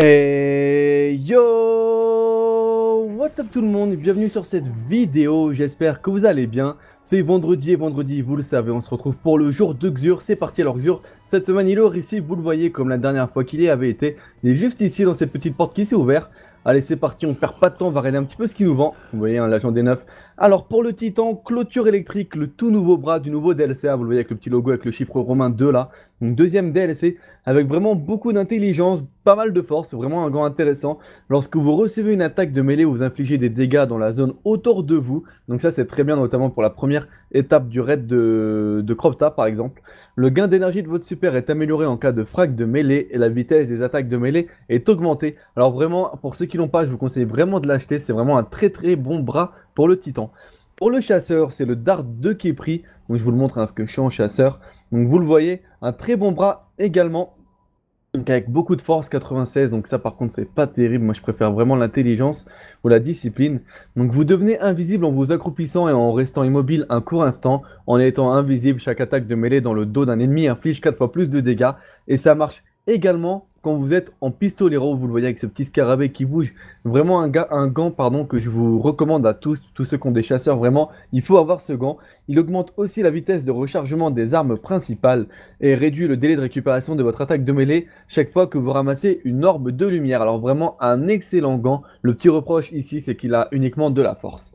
Et yo What's up tout le monde Bienvenue sur cette vidéo, j'espère que vous allez bien. C'est vendredi et vendredi, vous le savez, on se retrouve pour le jour de Xur. C'est parti alors Xur, cette semaine il est ici, vous le voyez comme la dernière fois qu'il y avait été. Il est juste ici dans cette petite porte qui s'est ouverte. Allez c'est parti, on perd pas de temps, on va regarder un petit peu ce qu'il nous vend. Vous voyez hein, l'agent des neufs alors pour le Titan, clôture électrique, le tout nouveau bras du nouveau DLC, vous le voyez avec le petit logo avec le chiffre romain 2 là, donc deuxième DLC, avec vraiment beaucoup d'intelligence, pas mal de force, vraiment un grand intéressant. Lorsque vous recevez une attaque de mêlée, vous infligez des dégâts dans la zone autour de vous, donc ça c'est très bien notamment pour la première étape du raid de, de Cropta par exemple. Le gain d'énergie de votre super est amélioré en cas de frac de mêlée et la vitesse des attaques de mêlée est augmentée. Alors vraiment, pour ceux qui l'ont pas, je vous conseille vraiment de l'acheter, c'est vraiment un très très bon bras pour le titan. Pour le chasseur, c'est le dard de Képri. Donc je vous le montre, parce hein, que je suis en chasseur. Donc vous le voyez, un très bon bras également. Donc avec beaucoup de force, 96. Donc ça par contre c'est pas terrible. Moi je préfère vraiment l'intelligence ou la discipline. Donc vous devenez invisible en vous accroupissant et en restant immobile un court instant. En étant invisible, chaque attaque de mêlée dans le dos d'un ennemi inflige 4 fois plus de dégâts. Et ça marche également quand vous êtes en pistolero, vous le voyez avec ce petit scarabée qui bouge, vraiment un, gant pardon, que je vous recommande à tous, tous ceux qui ont des chasseurs, vraiment, il faut avoir ce gant. Il augmente aussi la vitesse de rechargement des armes principales et réduit le délai de récupération de votre attaque de mêlée chaque fois que vous ramassez une orbe de lumière. Alors vraiment un excellent gant, le petit reproche ici c'est qu'il a uniquement de la force.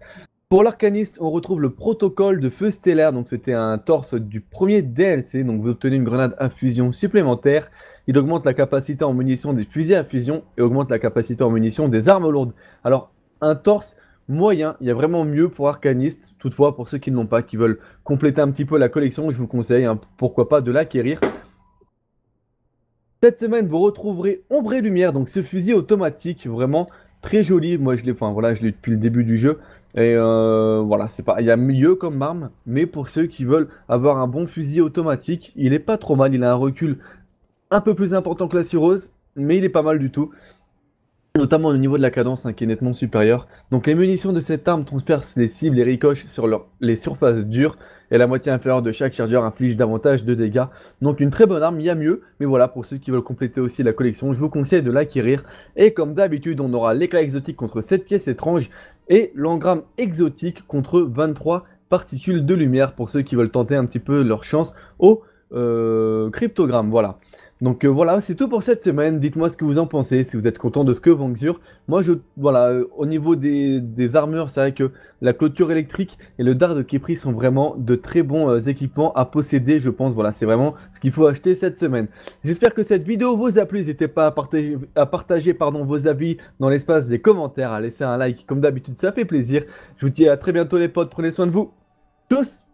Pour l'arcaniste, on retrouve le protocole de feu stellaire, donc c'était un torse du premier DLC, donc vous obtenez une grenade à fusion supplémentaire. Il augmente la capacité en munitions des fusils à fusion et augmente la capacité en munitions des armes lourdes. Alors, un torse moyen, il y a vraiment mieux pour arcaniste. Toutefois, pour ceux qui ne l'ont pas, qui veulent compléter un petit peu la collection, je vous conseille, hein, pourquoi pas, de l'acquérir. Cette semaine, vous retrouverez Ombre et Lumière, donc ce fusil automatique, vraiment très joli. Moi, je l'ai, enfin, voilà, je l'ai depuis le début du jeu. Et euh, voilà, c'est pas, il y a mieux comme arme, mais pour ceux qui veulent avoir un bon fusil automatique, il est pas trop mal. Il a un recul un peu plus important que la Surose, mais il est pas mal du tout notamment au niveau de la cadence hein, qui est nettement supérieure. Donc les munitions de cette arme transpercent les cibles et ricochent sur les surfaces dures et la moitié inférieure de chaque chargeur inflige davantage de dégâts. Donc une très bonne arme, il y a mieux, mais voilà, pour ceux qui veulent compléter aussi la collection, je vous conseille de l'acquérir. Et comme d'habitude, on aura l'éclat exotique contre 7 pièces étranges et l'engramme exotique contre 23 particules de lumière pour ceux qui veulent tenter un petit peu leur chance au euh, cryptogramme, voilà. Donc euh, voilà, c'est tout pour cette semaine. Dites-moi ce que vous en pensez, si vous êtes content de ce que vend Moi, je, voilà, euh, au niveau des, armures, c'est vrai que la clôture électrique et le dard de Kepri sont vraiment de très bons euh, équipements à posséder, je pense. Voilà, c'est vraiment ce qu'il faut acheter cette semaine. J'espère que cette vidéo vous a plu. N'hésitez pas à partager, à partager pardon, vos avis dans l'espace des commentaires, à laisser un like. Comme d'habitude, ça fait plaisir. Je vous dis à très bientôt les potes. Prenez soin de vous. Tous